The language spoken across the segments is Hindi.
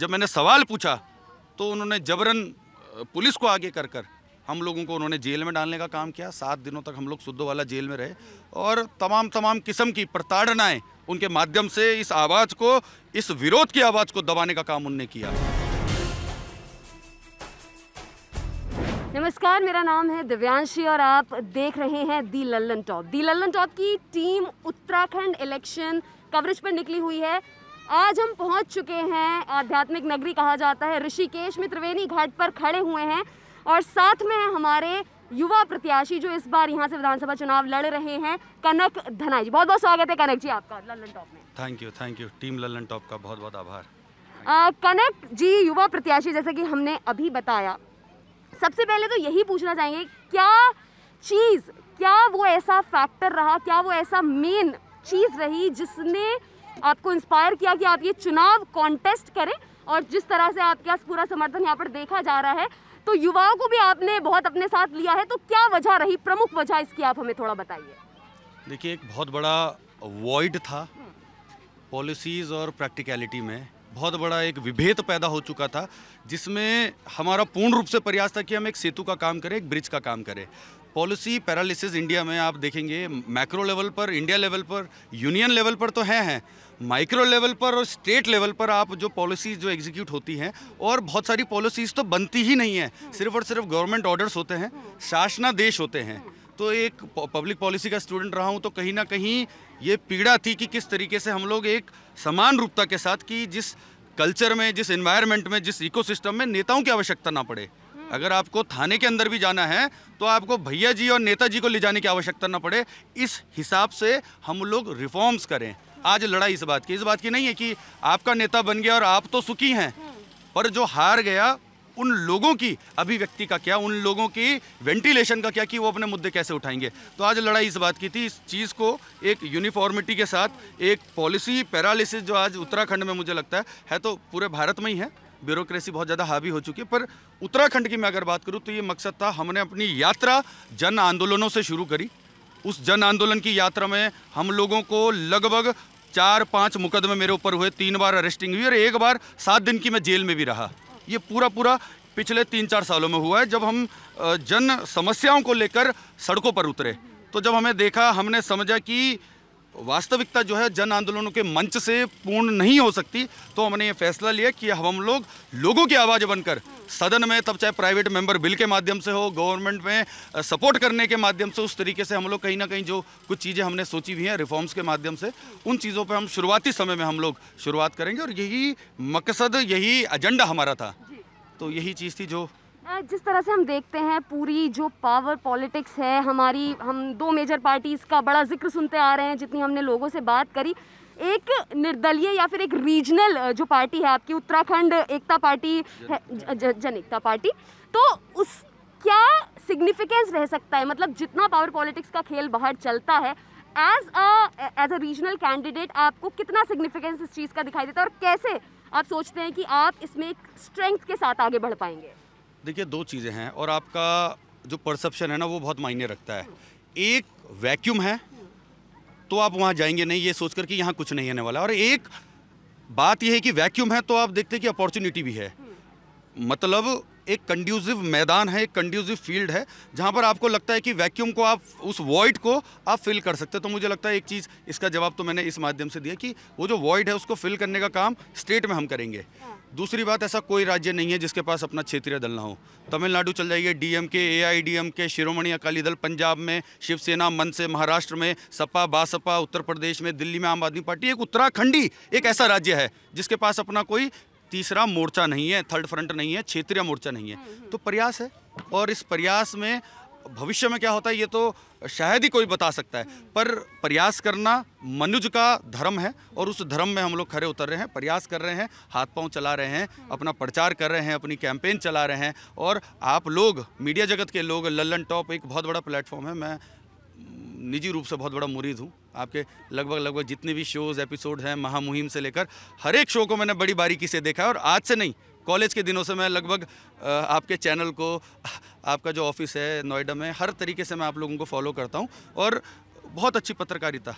जब मैंने सवाल पूछा तो उन्होंने जबरन पुलिस को आगे कर कर हम लोगों को उन्होंने जेल में डालने का काम किया सात दिनों तक हम लोग शुद्ध वाला जेल में रहे और तमाम तमाम किस्म की प्रताड़नाएं उनके माध्यम से इस आवाज़ को इस विरोध की आवाज़ को दबाने का काम उनने किया नमस्कार मेरा नाम है दिव्यांशी और आप देख रहे हैं the Lallantop the Lallantop की टीम उत्तराखंड इलेक्शन कवरेज पर निकली हुई है आज हम पहुंच चुके हैं आध्यात्मिक नगरी कहा जाता है ऋषिकेश में त्रिवेणी घाट पर खड़े हुए हैं और साथ में हमारे युवा प्रत्याशी जो इस बार यहाँ से विधानसभा चुनाव लड़ रहे हैं कनक धनाई जी बहुत बहुत स्वागत है कनक जी आपका लल्लन टॉप में thank you thank you team Lallantop का बहुत बहुत आभार आ, कनक जी युवा प्रत्याशी जैसे कि हमने अभी बताया सबसे पहले तो यही पूछना चाहेंगे क्या चीज़ क्या वो ऐसा फैक्टर रहा क्या वो ऐसा मेन चीज़ रही जिसने आपको इंस्पायर किया कि आप ये चुनाव कॉन्टेस्ट करें और जिस तरह से आपके पास पूरा समर्थन यहाँ पर देखा जा रहा है तो युवाओं को भी आपने बहुत अपने साथ लिया है तो क्या वजह रही प्रमुख वजह इसकी आप हमें थोड़ा बताइए देखिए एक बहुत बड़ा वॉइड था पॉलिसीज़ और प्रैक्टिकलिटी में बहुत बड़ा एक विभेद पैदा हो चुका था जिसमें हमारा पूर्ण रूप से प्रयास था कि हम एक सेतु का काम करें एक ब्रिज का काम करें पॉलिसी पैरालिसिस इंडिया में आप देखेंगे मैक्रो लेवल पर इंडिया लेवल पर यूनियन लेवल पर तो है हैं माइक्रो लेवल पर और स्टेट लेवल पर आप जो पॉलिसीज़ जो एग्जीक्यूट होती हैं और बहुत सारी पॉलिसीज़ तो बनती ही नहीं है सिर्फ और सिर्फ गवर्नमेंट ऑर्डर्स होते हैं शासनादेश होते हैं तो एक पब्लिक पॉलिसी का स्टूडेंट रहा हूँ तो कहीं ना कहीं ये पीड़ा थी कि किस तरीके से हम लोग एक समान रूपता के साथ कि जिस कल्चर में जिस इन्वायरमेंट में जिस इकोसिस्टम में नेताओं की आवश्यकता ना पड़े अगर आपको थाने के अंदर भी जाना है तो आपको भैया जी और नेता जी को ले जाने की आवश्यकता ना पड़े इस हिसाब से हम लोग रिफॉर्म्स करें आज लड़ाई इस बात की इस बात की नहीं है कि आपका नेता बन गया और आप तो सुखी हैं पर जो हार गया उन लोगों की अभिव्यक्ति का क्या उन लोगों की वेंटिलेशन का क्या कि वो अपने मुद्दे कैसे उठाएंगे तो आज लड़ाई इस बात की थी इस चीज़ को एक यूनिफॉर्मिटी के साथ एक पॉलिसी पैरालिसिस जो आज उत्तराखंड में मुझे लगता है है तो पूरे भारत में ही है ब्यूरोक्रेसी बहुत ज़्यादा हावी हो चुकी है पर उत्तराखंड की मैं अगर बात करूँ तो ये मकसद था हमने अपनी यात्रा जन आंदोलनों से शुरू करी उस जन आंदोलन की यात्रा में हम लोगों को लगभग चार पाँच मुकदमे मेरे ऊपर हुए तीन बार अरेस्टिंग हुई और एक बार सात दिन की मैं जेल में भी रहा ये पूरा पूरा पिछले तीन चार सालों में हुआ है जब हम जन समस्याओं को लेकर सड़कों पर उतरे तो जब हमें देखा हमने समझा कि वास्तविकता जो है जन आंदोलनों के मंच से पूर्ण नहीं हो सकती तो हमने ये फैसला लिया कि हम लोग लोगों की आवाज़ बनकर सदन में तब चाहे प्राइवेट मेंबर बिल के माध्यम से हो गवर्नमेंट में सपोर्ट करने के माध्यम से उस तरीके से हम लोग कहीं ना कहीं जो कुछ चीज़ें हमने सोची हुई हैं रिफॉर्म्स के माध्यम से उन चीज़ों पर हम शुरुआती समय में हम लोग शुरुआत करेंगे और यही मकसद यही एजेंडा हमारा था तो यही चीज़ थी जो जिस तरह से हम देखते हैं पूरी जो पावर पॉलिटिक्स है हमारी हम दो मेजर पार्टीज़ का बड़ा जिक्र सुनते आ रहे हैं जितनी हमने लोगों से बात करी एक निर्दलीय या फिर एक रीजनल जो पार्टी है आपकी उत्तराखंड एकता पार्टी है जन एकता पार्टी तो उस क्या सिग्निफिकेंस रह सकता है मतलब जितना पावर पॉलिटिक्स का खेल बाहर चलता है as a as a regional candidate आपको कितना सिग्निफिकेंस इस चीज़ का दिखाई देता है और कैसे आप सोचते हैं कि आप इसमें एक स्ट्रेंथ के साथ आगे बढ़ पाएंगे देखिए दो चीज़ें हैं और आपका जो परसेप्शन है ना वो बहुत मायने रखता है एक वैक्यूम है तो आप वहाँ जाएंगे नहीं ये सोचकर कि यहाँ कुछ नहीं होने वाला और एक बात यह है कि वैक्यूम है तो आप देखते हैं कि अपॉर्चुनिटी भी है मतलब एक कंड्यूसिव मैदान है एक कंड्यूसिव फील्ड है जहाँ पर आपको लगता है कि वैक्यूम को आप उस वॉइड को आप फिल कर सकते हैं तो मुझे लगता है एक चीज़ इसका जवाब तो मैंने इस माध्यम से दिया कि वो जो वॉइड है उसको फिल करने का काम स्टेट में हम करेंगे हाँ। दूसरी बात ऐसा कोई राज्य नहीं है जिसके पास अपना क्षेत्रीय दल ना हो तमिलनाडु चल जाइए डीएमके एआईडीएमके शिरोमणि अकाली दल पंजाब में शिवसेना मन से महाराष्ट्र में सपा बासपा उत्तर प्रदेश में दिल्ली में आम आदमी पार्टी एक उत्तराखंडी एक ऐसा राज्य है जिसके पास अपना कोई तीसरा मोर्चा नहीं है थर्ड फ्रंट नहीं है क्षेत्रीय मोर्चा नहीं है हम्म, हम्म। तो प्रयास है और इस प्रयास में भविष्य में क्या होता है ये तो शायद ही कोई बता सकता है हम्म। पर प्रयास करना मनुज का धर्म है और उस धर्म में हम लोग खड़े उतर रहे हैं प्रयास कर रहे हैं हाथ पांव चला रहे हैं हम्म। अपना प्रचार कर रहे हैं अपनी कैंपेन चला रहे हैं और आप लोग मीडिया जगत के लोग लल्लन टॉप एक बहुत बड़ा प्लेटफॉर्म है मैं निजी रूप से बहुत बड़ा मुरीद हूँ आपके लगभग लगभग जितने भी शोज़ एपिसोड हैं महामुहिम से लेकर हर एक शो को मैंने बड़ी बारीकी से देखा है और आज से नहीं कॉलेज के दिनों से मैं लगभग आपके चैनल को आपका जो ऑफिस है नोएडा में हर तरीके से मैं आप लोगों को फॉलो करता हूँ और बहुत अच्छी पत्रकारिता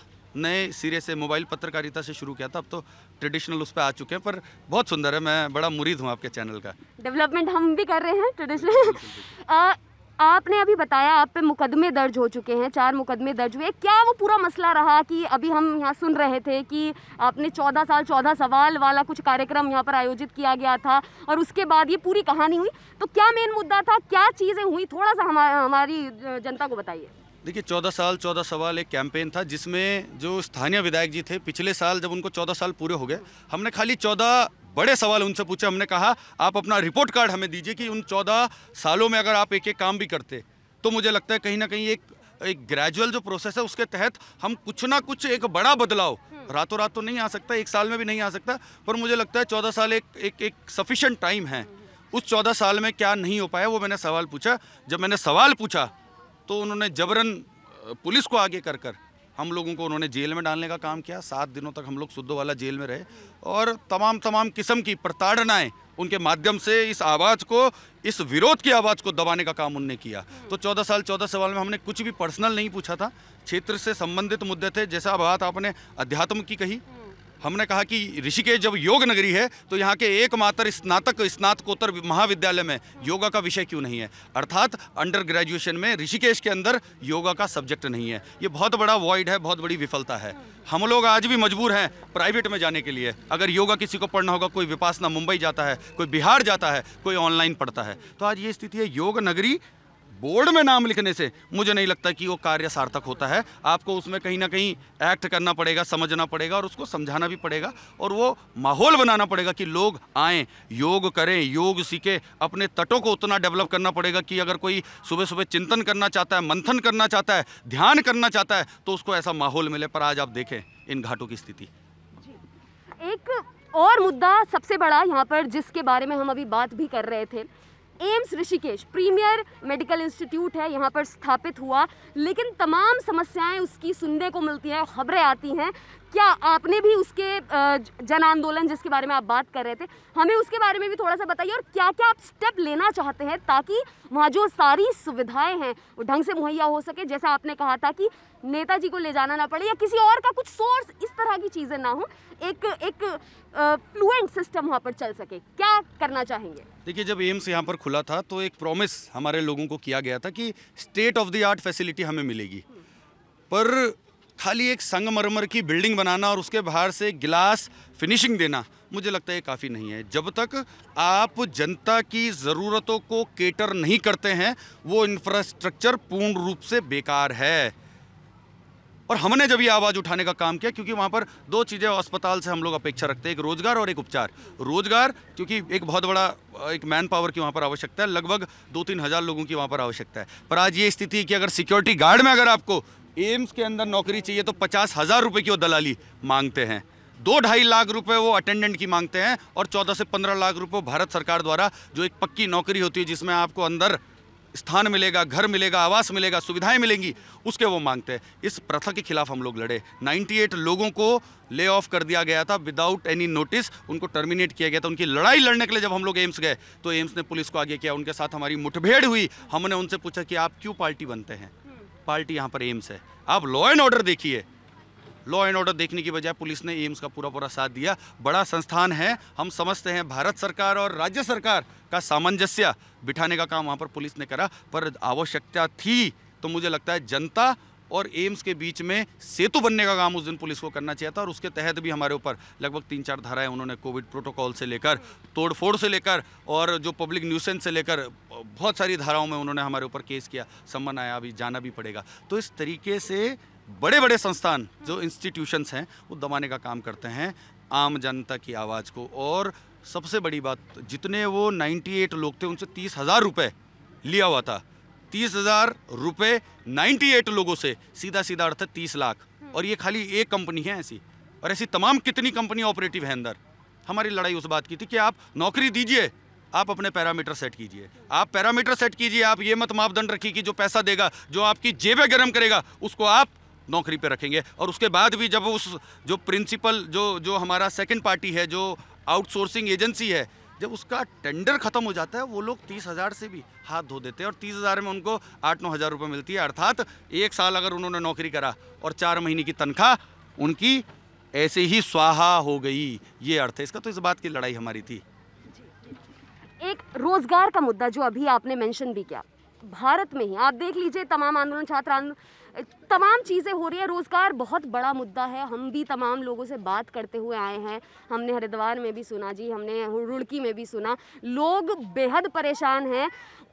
नए सिरे से मोबाइल पत्रकारिता से शुरू किया था अब तो ट्रेडिशनल उस पर आ चुके हैं पर बहुत सुंदर है मैं बड़ा मुरीद हूँ आपके चैनल का डेवलपमेंट हम भी कर रहे हैं ट्रेडिशनल आपने अभी बताया आप पे मुकदमे दर्ज हो चुके हैं चार मुकदमे दर्ज हुए क्या वो पूरा मसला रहा कि अभी हम यहाँ सुन रहे थे कि आपने चौदह साल चौदह सवाल वाला कुछ कार्यक्रम यहाँ पर आयोजित किया गया था और उसके बाद ये पूरी कहानी हुई तो क्या मेन मुद्दा था क्या चीज़ें हुई थोड़ा सा हमा, हमारी जनता को बताइए देखिए चौदह साल चौदह सवाल एक कैंपेन था जिसमें जो स्थानीय विधायक जी थे पिछले साल जब उनको चौदह साल पूरे हो गए हमने खाली चौदह बड़े सवाल उनसे पूछे हमने कहा आप अपना रिपोर्ट कार्ड हमें दीजिए कि उन चौदह सालों में अगर आप एक एक काम भी करते तो मुझे लगता है कहीं ना कहीं एक एक ग्रेजुअल जो प्रोसेस है उसके तहत हम कुछ ना कुछ एक बड़ा बदलाव हम्म। रातों रात तो नहीं आ सकता एक साल में भी नहीं आ सकता पर मुझे लगता है चौदह साल एक एक, एक सफिशेंट टाइम है उस चौदह साल में क्या नहीं हो पाया वो मैंने सवाल पूछा जब मैंने सवाल पूछा तो उन्होंने जबरन पुलिस को आगे कर कर हम लोगों को उन्होंने जेल में डालने का काम किया सात दिनों तक हम लोग वाला जेल में रहे और तमाम तमाम किस्म की प्रताड़नाएँ उनके माध्यम से इस आवाज़ को इस विरोध की आवाज़ को दबाने का काम उनने किया तो चौदह साल चौदह सवाल में हमने कुछ भी पर्सनल नहीं पूछा था क्षेत्र से संबंधित मुद्दे थे जैसा बात आपने अध्यात्म की कही हमने कहा कि ऋषिकेश जब योग नगरी है तो यहाँ के एकमात्र स्नातक स्नातकोत्तर महाविद्यालय में योगा का विषय क्यों नहीं है अर्थात अंडर ग्रेजुएशन में ऋषिकेश के अंदर योगा का सब्जेक्ट नहीं है ये बहुत बड़ा वॉइड है बहुत बड़ी विफलता है हम लोग आज भी मजबूर हैं प्राइवेट में जाने के लिए अगर योगा किसी को पढ़ना होगा कोई विपासना मुंबई जाता है कोई बिहार जाता है कोई ऑनलाइन पढ़ता है तो आज ये स्थिति है योग नगरी बोर्ड में नाम लिखने से मुझे नहीं लगता कि वो कार्य सार्थक होता है आपको उसमें कहीं ना कहीं एक्ट करना पड़ेगा समझना पड़ेगा और उसको समझाना भी पड़ेगा और वो माहौल बनाना पड़ेगा कि लोग आए योग करें योग सीखें अपने तटों को उतना डेवलप करना पड़ेगा कि अगर कोई सुबह सुबह चिंतन करना चाहता है मंथन करना चाहता है ध्यान करना चाहता है तो उसको ऐसा माहौल मिले पर आज आप देखें इन घाटों की स्थिति एक और मुद्दा सबसे बड़ा यहाँ पर जिसके बारे में हम अभी बात भी कर रहे थे AIIMS Rishikesh premier medical institute है यहाँ पर स्थापित हुआ लेकिन तमाम समस्याएं उसकी सुनने को मिलती हैं खबरें आती हैं क्या आपने भी उसके जन आंदोलन जिसके बारे में आप बात कर रहे थे हमें उसके बारे में भी थोड़ा सा बताइए और क्या क्या आप स्टेप लेना चाहते हैं ताकि वहाँ जो सारी सुविधाएं हैं वो ढंग से मुहैया हो सके जैसा आपने कहा था कि नेताजी को ले जाना ना पड़े या किसी और का कुछ सोर्स इस तरह की चीज़ें ना हो एक एक फ्लुएंट सिस्टम वहाँ पर चल सके क्या करना चाहेंगे देखिए जब एम्स यहाँ पर खुला था तो एक प्रॉमिस हमारे लोगों को किया गया था कि state of the art facility हमें मिलेगी पर खाली एक संगमरमर की बिल्डिंग बनाना और उसके बाहर से गिलास फिनिशिंग देना मुझे लगता है काफ़ी नहीं है जब तक आप जनता की ज़रूरतों को केटर नहीं करते हैं वो इंफ्रास्ट्रक्चर पूर्ण रूप से बेकार है और हमने जब ये आवाज़ उठाने का काम किया क्योंकि वहाँ पर दो चीज़ें अस्पताल से हम लोग अपेक्षा रखते हैं एक रोज़गार और एक उपचार रोज़गार क्योंकि एक बहुत बड़ा एक मैन पावर की वहाँ पर आवश्यकता है लगभग दो तीन हज़ार लोगों की वहाँ पर आवश्यकता है पर आज ये स्थिति कि अगर सिक्योरिटी गार्ड में अगर आपको एम्स के अंदर नौकरी चाहिए तो पचास हज़ार रुपये की वो दलाली मांगते हैं दो ढाई लाख रुपए वो अटेंडेंट की मांगते हैं और चौदह से पंद्रह लाख रुपए भारत सरकार द्वारा जो एक पक्की नौकरी होती है जिसमें आपको अंदर स्थान मिलेगा घर मिलेगा आवास मिलेगा सुविधाएं मिलेंगी उसके वो मांगते हैं इस प्रथा के खिलाफ हम लोग लड़े 98 लोगों को ले ऑफ कर दिया गया था विदाउट एनी नोटिस उनको टर्मिनेट किया गया था उनकी लड़ाई लड़ने के लिए जब हम लोग एम्स गए तो एम्स ने पुलिस को आगे किया उनके साथ हमारी मुठभेड़ हुई हमने उनसे पूछा कि आप क्यों पार्टी बनते हैं पार्टी यहाँ पर एम्स है आप लॉ एंड ऑर्डर देखिए लॉ एंड ऑर्डर देखने की बजाय पुलिस ने एम्स का पूरा पूरा साथ दिया बड़ा संस्थान है हम समझते हैं भारत सरकार और राज्य सरकार का सामंजस्य बिठाने का काम वहाँ पर पुलिस ने करा पर आवश्यकता थी तो मुझे लगता है जनता और एम्स के बीच में सेतु बनने का काम उस दिन पुलिस को करना चाहिए था और उसके तहत भी हमारे ऊपर लगभग तीन चार धाराएं उन्होंने कोविड प्रोटोकॉल से लेकर तोड़फोड़ से लेकर और जो पब्लिक न्यूसेंस से लेकर बहुत सारी धाराओं में उन्होंने हमारे ऊपर केस किया सम्मान आया अभी जाना भी पड़ेगा तो इस तरीके से बड़े बड़े संस्थान जो इंस्टीट्यूशंस हैं वो दबाने का काम करते हैं आम जनता की आवाज़ को और सबसे बड़ी बात जितने वो 98 लोग थे उनसे तीस हज़ार रुपये लिया हुआ था तीस हजार रुपये नाइन्टी एट लोगों से सीधा सीधा अर्थ है तीस लाख हम्म। और ये खाली एक कंपनी है ऐसी और ऐसी तमाम कितनी कंपनी ऑपरेटिव है अंदर हमारी लड़ाई उस बात की थी कि आप नौकरी दीजिए आप अपने पैरामीटर सेट कीजिए आप पैरामीटर सेट कीजिए आप ये मत मापदंड रखिए कि जो पैसा देगा जो आपकी जेबें गर्म करेगा उसको आप नौकरी पे रखेंगे और उसके बाद भी जब उस जो प्रिंसिपल जो जो हमारा सेकंड पार्टी है जो आउटसोर्सिंग एजेंसी है जब उसका टेंडर खत्म हो जाता है वो लोग तीस हज़ार से भी हाथ धो देते हैं और तीस हज़ार में उनको आठ नौ हज़ार रुपये मिलती है अर्थात एक साल अगर उन्होंने नौकरी करा और चार महीने की तनख्वाह उनकी ऐसे ही स्वाहा हो गई ये अर्थ है इसका तो इस बात की लड़ाई हमारी थी एक रोजगार का मुद्दा जो अभी आपने मैंशन भी किया भारत में ही आप देख लीजिए तमाम आंदोलन छात्र आंदोलन तमाम चीज़ें हो रही है रोज़गार बहुत बड़ा मुद्दा है हम भी तमाम लोगों से बात करते हुए आए हैं हमने हरिद्वार में भी सुना जी हमने रुड़की में भी सुना लोग बेहद परेशान हैं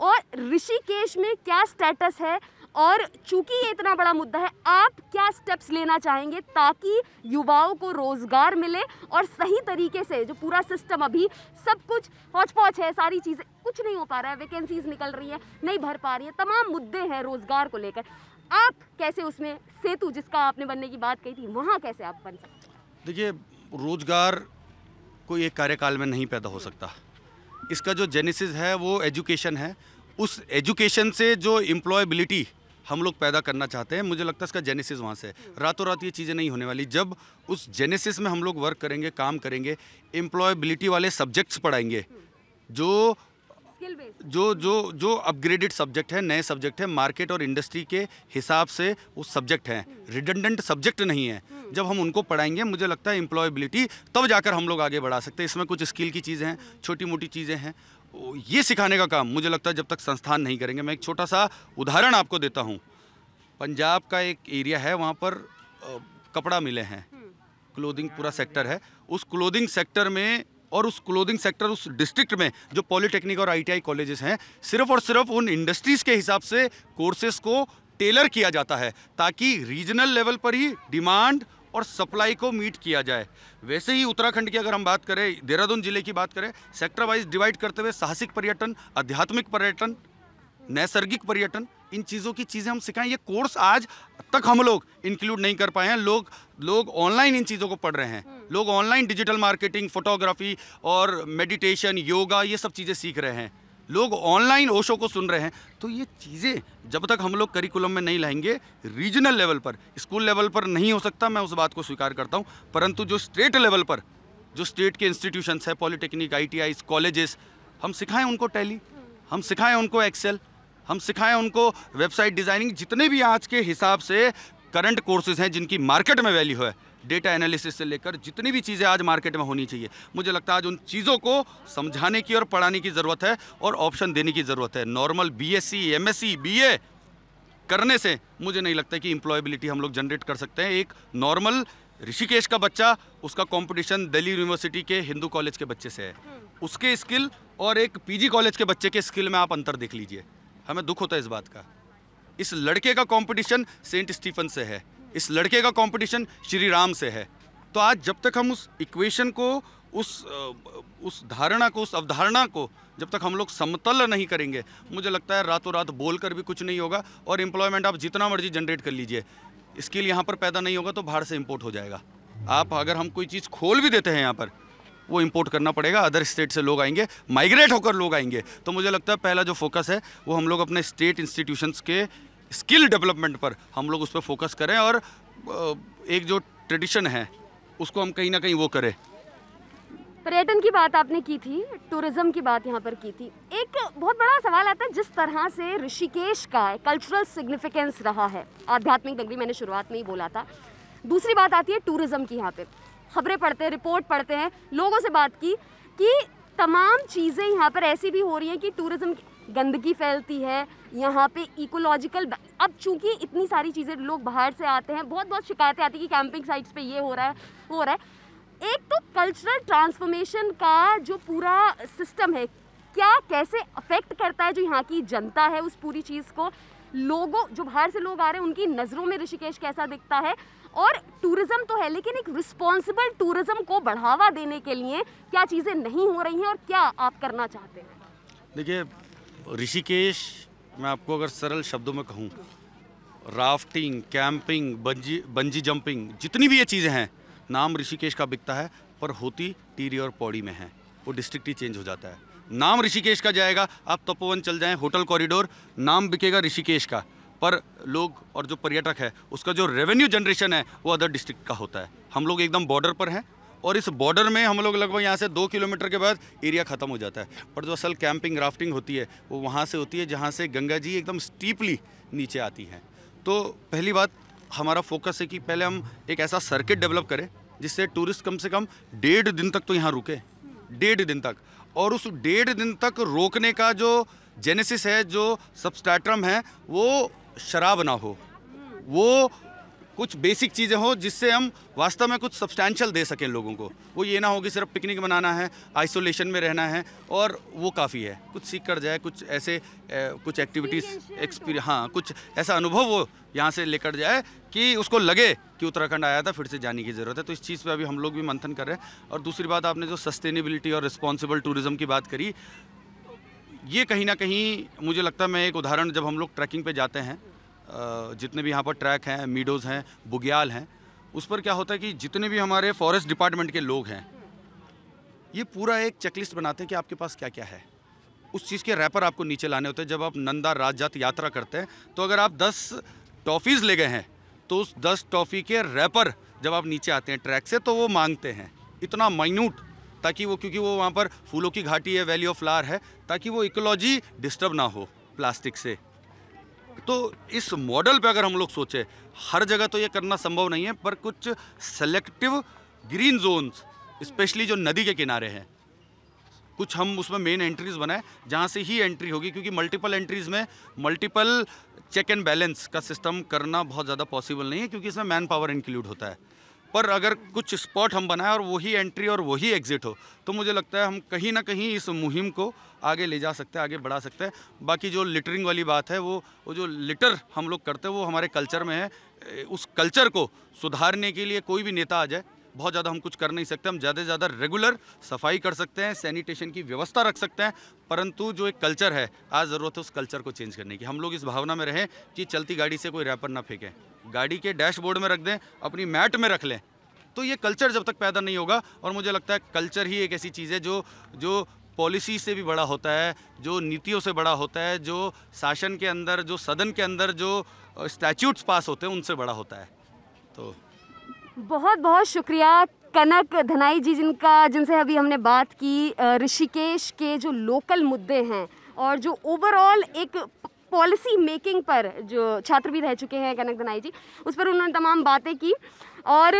और ऋषिकेश में क्या स्टेटस है और चूंकि ये इतना बड़ा मुद्दा है आप क्या स्टेप्स लेना चाहेंगे ताकि युवाओं को रोज़गार मिले और सही तरीके से जो पूरा सिस्टम अभी सब कुछ पहुँच पहुँच है सारी चीज़ें कुछ नहीं हो पा रहा है वैकेंसीज निकल रही है नहीं भर पा रही है तमाम मुद्दे हैं रोज़गार को लेकर आप कैसे उसमें सेतु जिसका आपने बनने की बात कही थी वहाँ कैसे आप बन सकते देखिए रोजगार कोई एक कार्यकाल में नहीं पैदा हो सकता इसका जो जेनेसिस है वो एजुकेशन है उस एजुकेशन से जो एम्प्लॉयबिलिटी हम लोग पैदा करना चाहते हैं मुझे लगता है इसका जेनेसिस वहाँ से हम्म। रातों रात ये चीज़ें नहीं होने वाली जब उस जेनेसिस में हम लोग वर्क करेंगे काम करेंगे एम्प्लॉयबिलिटी वाले सब्जेक्ट्स पढ़ाएंगे हम्म। जो जो जो जो अपग्रेडेड सब्जेक्ट है नए सब्जेक्ट है मार्केट और इंडस्ट्री के हिसाब से वो सब्जेक्ट हैं रिडंडेंट हम्म। सब्जेक्ट नहीं है हम्म। जब हम उनको पढ़ाएंगे मुझे लगता है एम्प्लॉयबिलिटी तब जाकर हम लोग आगे बढ़ा सकते हैं इसमें कुछ स्किल की चीज़ें हैं हम्म। छोटी मोटी चीज़ें हैं ये सिखाने का काम मुझे लगता है जब तक संस्थान नहीं करेंगे मैं एक छोटा सा उदाहरण आपको देता हूँ पंजाब का एक एरिया है वहाँ पर कपड़ा मिले हैं क्लोदिंग पूरा सेक्टर है उस क्लोदिंग सेक्टर में और उस क्लोदिंग सेक्टर उस डिस्ट्रिक्ट में जो पॉलिटेक्निक और आईटीआई कॉलेजेस हैं सिर्फ और सिर्फ उन इंडस्ट्रीज़ के हिसाब से कोर्सेज को टेलर किया जाता है ताकि रीजनल लेवल पर ही डिमांड और सप्लाई को मीट किया जाए वैसे ही उत्तराखंड की अगर हम बात करें देहरादून जिले की बात करें सेक्टर वाइज डिवाइड करते हुए साहसिक पर्यटन आध्यात्मिक पर्यटन नैसर्गिक पर्यटन इन चीज़ों की चीज़ें हम सिखाएं ये कोर्स आज तक हम लोग इंक्लूड नहीं कर पाए हैं लोग लोग ऑनलाइन इन चीज़ों को पढ़ रहे हैं हम्म। लोग ऑनलाइन डिजिटल मार्केटिंग फोटोग्राफी और मेडिटेशन योगा ये सब चीज़ें सीख रहे हैं लोग ऑनलाइन ओशो को सुन रहे हैं तो ये चीज़ें जब तक हम लोग करिकुलम में नहीं लाएंगे रीजनल लेवल पर स्कूल लेवल पर नहीं हो सकता मैं उस बात को स्वीकार करता हूँ परंतु जो स्टेट लेवल पर जो स्टेट के इंस्टीट्यूशंस हैं पॉलिटेक्निक आई टी कॉलेजेस हम सिखाएं उनको टैली हम्म। हम सिखाएं उनको एक्सेल हम सिखाएं उनको वेबसाइट डिज़ाइनिंग जितने भी आज के हिसाब से करंट कोर्सेज हैं जिनकी मार्केट में वैल्यू है डेटा एनालिसिस से लेकर जितनी भी चीज़ें आज मार्केट में होनी चाहिए मुझे लगता है आज उन चीज़ों को समझाने की और पढ़ाने की ज़रूरत है और ऑप्शन देने की ज़रूरत है नॉर्मल बीएससी, एमएससी, बीए करने से मुझे नहीं लगता कि इम्प्लॉयबिलिटी हम लोग जनरेट कर सकते हैं एक नॉर्मल ऋषिकेश का बच्चा उसका कॉम्पिटिशन दिल्ली यूनिवर्सिटी के हिंदू कॉलेज के बच्चे से है हम्म। उसके स्किल और एक पी कॉलेज के बच्चे के स्किल में आप अंतर देख लीजिए हमें दुख होता है इस बात का इस लड़के का कंपटीशन सेंट स्टीफन से है इस लड़के का कंपटीशन श्री राम से है तो आज जब तक हम उस इक्वेशन को उस उस धारणा को उस अवधारणा को जब तक हम लोग समतल नहीं करेंगे मुझे लगता है रातों रात बोल कर भी कुछ नहीं होगा और एम्प्लॉयमेंट आप जितना मर्जी जनरेट कर लीजिए स्किल यहाँ पर पैदा नहीं होगा तो बाहर से इम्पोर्ट हो जाएगा आप अगर हम कोई चीज़ खोल भी देते हैं यहाँ पर वो इम्पोर्ट करना पड़ेगा अदर स्टेट से लोग आएंगे माइग्रेट होकर लोग आएंगे तो मुझे लगता है पहला जो फोकस है वो हम लोग अपने स्टेट इंस्टीट्यूशंस के स्किल डेवलपमेंट पर हम लोग उस पर फोकस करें और एक जो ट्रेडिशन है उसको हम कहीं ना कहीं वो करें पर्यटन की बात आपने की थी टूरिज्म की बात यहाँ पर की थी एक बहुत बड़ा सवाल आता है जिस तरह से ऋषिकेश का कल्चरल सिग्निफिकेंस रहा है आध्यात्मिक नगरी मैंने शुरुआत में ही बोला था दूसरी बात आती है टूरिज्म की यहाँ पे खबरें पढ़ते हैं रिपोर्ट पढ़ते हैं लोगों से बात की कि तमाम चीज़ें यहाँ पर ऐसी भी हो रही हैं कि टूरिज़्म गंदगी फैलती है यहाँ पे इकोलॉजिकल अब चूंकि इतनी सारी चीज़ें लोग बाहर से आते हैं बहुत बहुत शिकायतें आती हैं कि कैंपिंग साइट्स पे ये हो रहा है हो रहा है एक तो कल्चरल ट्रांसफॉर्मेशन का जो पूरा सिस्टम है क्या कैसे अफेक्ट करता है जो यहाँ की जनता है उस पूरी चीज़ को लोगों जो बाहर से लोग आ रहे हैं उनकी नज़रों में ऋषिकेश कैसा दिखता है और टूरिज़्म तो है लेकिन एक रिस्पॉन्सिबल टूरिज़्म को बढ़ावा देने के लिए क्या चीज़ें नहीं हो रही हैं और क्या आप करना चाहते हैं देखिए ऋषिकेश मैं आपको अगर सरल शब्दों में कहूँ rafting camping bungee bungee jumping जितनी भी ये चीज़ें हैं नाम ऋषिकेश का बिकता है पर होती टीरी और पौड़ी में है वो डिस्ट्रिक्ट ही चेंज हो जाता है नाम ऋषिकेश का जाएगा आप तपोवन चल जाएं होटल कॉरिडोर नाम बिकेगा ऋषिकेश का पर लोग और जो पर्यटक है उसका जो रेवेन्यू जनरेशन है वो अदर डिस्ट्रिक्ट का होता है हम लोग एकदम बॉर्डर पर हैं और इस बॉर्डर में हम लोग लगभग यहाँ से दो किलोमीटर के बाद एरिया ख़त्म हो जाता है पर जो असल कैंपिंग राफ्टिंग होती है वो वहाँ से होती है जहाँ से गंगा जी एकदम स्टीपली नीचे आती हैं तो पहली बात हमारा फोकस है कि पहले हम एक ऐसा सर्किट डेवलप करें जिससे टूरिस्ट कम से कम डेढ़ दिन तक तो यहाँ रुके डेढ़ दिन तक और उस डेढ़ दिन तक रोकने का जो जेनेसिस है जो सबस्टैट्रम है वो शराब ना हो वो कुछ बेसिक चीज़ें हो जिससे हम वास्तव में कुछ सब्सटैंशल दे सकें लोगों को वो ये ना हो कि सिर्फ पिकनिक मनाना है आइसोलेशन में रहना है और वो काफ़ी है कुछ सीख कर जाए कुछ ऐसे ए, कुछ एक्टिविटीज़ एक्सपीरियंस तो। हाँ कुछ ऐसा अनुभव वो यहाँ से लेकर जाए कि उसको लगे कि उत्तराखंड आया था फिर से जाने की ज़रूरत है तो इस चीज़ पर अभी हम लोग भी मंथन कर रहे हैं और दूसरी बात आपने जो सस्टेनेबिलिटी और रिस्पॉन्सिबल टूरिज़्म की बात करी ये कहीं ना कहीं मुझे लगता है मैं एक उदाहरण जब हम लोग ट्रैकिंग पे जाते हैं जितने भी यहाँ पर ट्रैक हैं मीडोज़ हैं बुग्याल हैं उस पर क्या होता है कि जितने भी हमारे फॉरेस्ट डिपार्टमेंट के लोग हैं ये पूरा एक चेकलिस्ट बनाते हैं कि आपके पास क्या क्या है उस चीज़ के रैपर आपको नीचे लाने होते हैं जब आप नंदा राजजात यात्रा करते हैं तो अगर आप दस टॉफ़ीज़ ले गए हैं तो उस दस टॉफ़ी के रैपर जब आप नीचे आते हैं ट्रैक से तो वो मांगते हैं इतना माइन्यूट ताकि वो क्योंकि वो वहाँ पर फूलों की घाटी है वैली ऑफ फ्लावर है ताकि वो इकोलॉजी डिस्टर्ब ना हो प्लास्टिक से तो इस मॉडल पे अगर हम लोग सोचें हर जगह तो ये करना संभव नहीं है पर कुछ सेलेक्टिव ग्रीन जोन्स स्पेशली जो नदी के किनारे हैं कुछ हम उसमें मेन एंट्रीज बनाए जहाँ से ही एंट्री होगी क्योंकि मल्टीपल एंट्रीज में मल्टीपल चेक एंड बैलेंस का सिस्टम करना बहुत ज़्यादा पॉसिबल नहीं है क्योंकि इसमें मैन पावर इंक्लूड होता है पर अगर कुछ स्पॉट हम बनाएं और वही एंट्री और वही एग्ज़िट हो तो मुझे लगता है हम कहीं ना कहीं इस मुहिम को आगे ले जा सकते हैं आगे बढ़ा सकते हैं बाकी जो लिटरिंग वाली बात है वो वो जो लिटर हम लोग करते हैं वो हमारे कल्चर में है उस कल्चर को सुधारने के लिए कोई भी नेता आ जाए बहुत ज़्यादा हम कुछ कर नहीं सकते हम ज़्यादा से ज़्यादा रेगुलर सफाई कर सकते हैं सैनिटेशन की व्यवस्था रख सकते हैं परंतु जो एक कल्चर है आज ज़रूरत है उस कल्चर को चेंज करने की हम लोग इस भावना में रहें कि चलती गाड़ी से कोई रैपर ना फेंकें गाड़ी के डैशबोर्ड में रख दें अपनी मैट में रख लें तो ये कल्चर जब तक पैदा नहीं होगा और मुझे लगता है कल्चर ही एक ऐसी चीज़ है जो जो पॉलिसी से भी बड़ा होता है जो नीतियों से बड़ा होता है जो शासन के अंदर जो सदन के अंदर जो स्टैच्यूट्स पास होते हैं उनसे बड़ा होता है तो बहुत बहुत शुक्रिया कनक धनाई जी जिनका जिनसे अभी हमने बात की ऋषिकेश के जो लोकल मुद्दे हैं और जो ओवरऑल एक पॉलिसी मेकिंग पर जो छात्र भी रह चुके हैं कनक धनाई जी उस पर उन्होंने तमाम बातें की और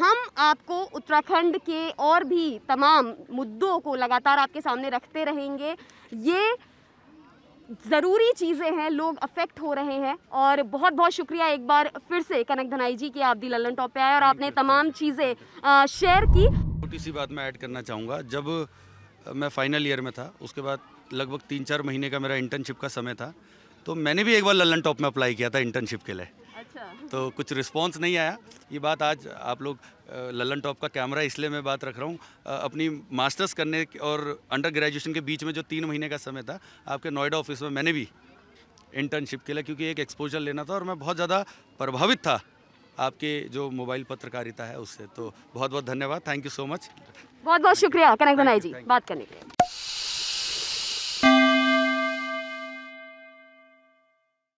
हम आपको उत्तराखंड के और भी तमाम मुद्दों को लगातार आपके सामने रखते रहेंगे ये ज़रूरी चीज़ें हैं लोग अफेक्ट हो रहे हैं और बहुत बहुत शुक्रिया एक बार फिर से कनक धनाई जी कि आप दी ललन टॉप पे आए और आपने तमाम चीज़ें शेयर की छोटी सी बात मैं ऐड करना चाहूँगा जब मैं फाइनल ईयर में था उसके बाद लगभग तीन चार महीने का मेरा इंटर्नशिप का समय था तो मैंने भी एक बार ललन टॉप में अप्लाई किया था इंटर्नशिप के लिए अच्छा तो कुछ रिस्पांस नहीं आया ये बात आज आप लोग ललन टॉप का कैमरा इसलिए मैं बात रख रहा हूँ अपनी मास्टर्स करने और अंडर ग्रेजुएशन के बीच में जो तीन महीने का समय था आपके नोएडा ऑफिस में मैंने भी इंटर्नशिप के लिए क्योंकि एक एक्सपोजर लेना था और मैं बहुत ज़्यादा प्रभावित था आपके जो मोबाइल पत्रकारिता है उससे तो बहुत बहुत धन्यवाद थैंक यू सो मच बहुत बहुत शुक्रिया कनक जी बात करने के लिए